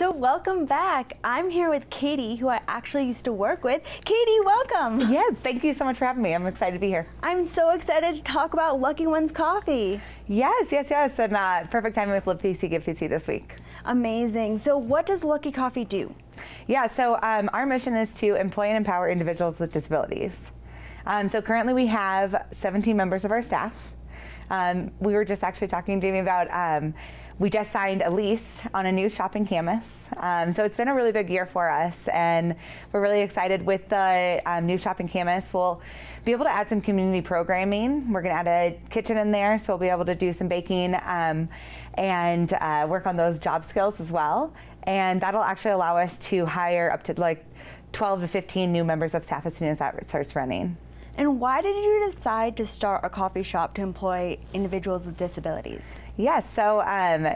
So welcome back. I'm here with Katie, who I actually used to work with. Katie, welcome. Yeah, thank you so much for having me. I'm excited to be here. I'm so excited to talk about Lucky One's Coffee. Yes, yes, yes, and uh, perfect timing with Live PC, Give PC this week. Amazing. So what does Lucky Coffee do? Yeah, so um, our mission is to employ and empower individuals with disabilities. Um, so currently we have 17 members of our staff. Um, we were just actually talking to Jamie about um, we just signed a lease on a new shop in Camas. Um, so it's been a really big year for us, and we're really excited with the um, new shop in Camas. We'll be able to add some community programming. We're going to add a kitchen in there, so we'll be able to do some baking um, and uh, work on those job skills as well. And that'll actually allow us to hire up to like 12 to 15 new members of staff as soon as that starts running. And why did you decide to start a coffee shop to employ individuals with disabilities? Yes, so um,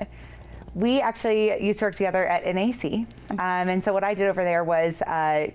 we actually used to work together at NAC. Um, and so what I did over there was uh,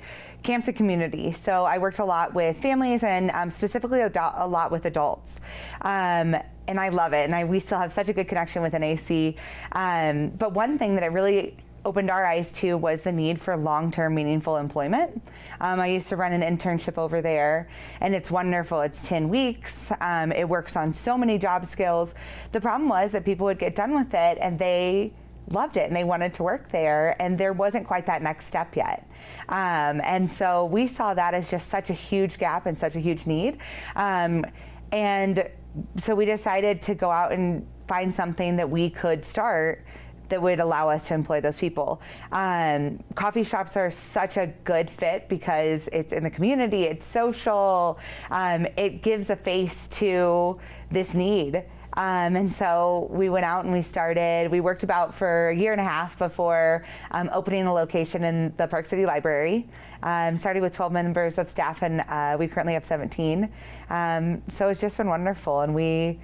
camps and community. So I worked a lot with families and um, specifically a, lot with adults. Um, and I love it. And I, we still have such a good connection with NAC. Um, but one thing that I really opened our eyes to was the need for long-term meaningful employment. Um, I used to run an internship over there and it's wonderful. It's 10 weeks. Um, it works on so many job skills. The problem was that people would get done with it and they loved it and they wanted to work there and there wasn't quite that next step yet um, and so we saw that as just such a huge gap and such a huge need um, and so we decided to go out and find something that we could start that would allow us to employ those people. Um, coffee shops are such a good fit because it's in the community, it's social, um, it gives a face to this need. Um, and so we went out and we started, we worked about for a year and a half before um, opening the location in the Park City Library. Um, started with 12 members of staff and uh, we currently have 17. Um, so it's just been wonderful and we,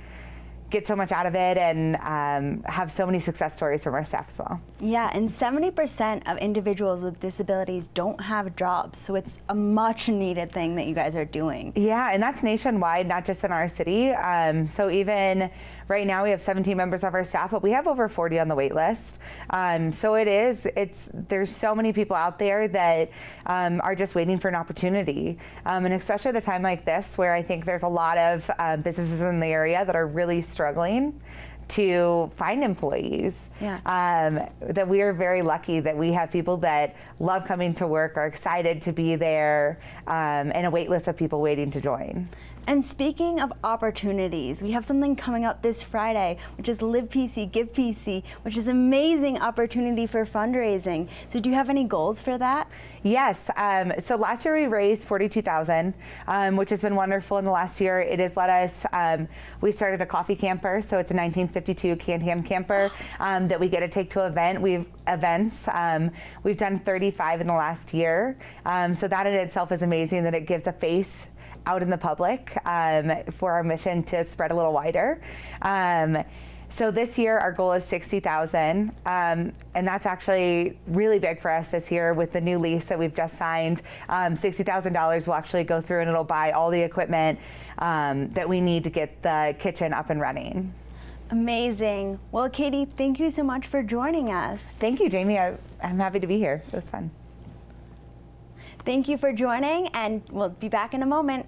get so much out of it and um, have so many success stories from our staff as well. Yeah, and 70% of individuals with disabilities don't have jobs, so it's a much needed thing that you guys are doing. Yeah, and that's nationwide, not just in our city. Um, so even right now, we have 17 members of our staff, but we have over 40 on the wait list. Um, so it is, it's there's so many people out there that um, are just waiting for an opportunity. Um, and especially at a time like this where I think there's a lot of uh, businesses in the area that are really struggling to find employees. Yeah. Um, that we are very lucky that we have people that love coming to work, are excited to be there, um, and a wait list of people waiting to join. And speaking of opportunities, we have something coming up this Friday, which is Live PC, Give PC, which is amazing opportunity for fundraising. So do you have any goals for that? Yes. Um, so last year we raised 42000 um, which has been wonderful in the last year. It has let us, um, we started a coffee camper, so it's a 19th 52 Can Ham Camper um, that we get to take to event. We've events. Um, we've done 35 in the last year. Um, so that in itself is amazing that it gives a face out in the public um, for our mission to spread a little wider. Um, so this year, our goal is 60,000. Um, and that's actually really big for us this year with the new lease that we've just signed. Um, $60,000 will actually go through and it'll buy all the equipment um, that we need to get the kitchen up and running. Amazing. Well, Katie, thank you so much for joining us. Thank you, Jamie. I, am happy to be here. It was fun. Thank you for joining, and we'll be back in a moment.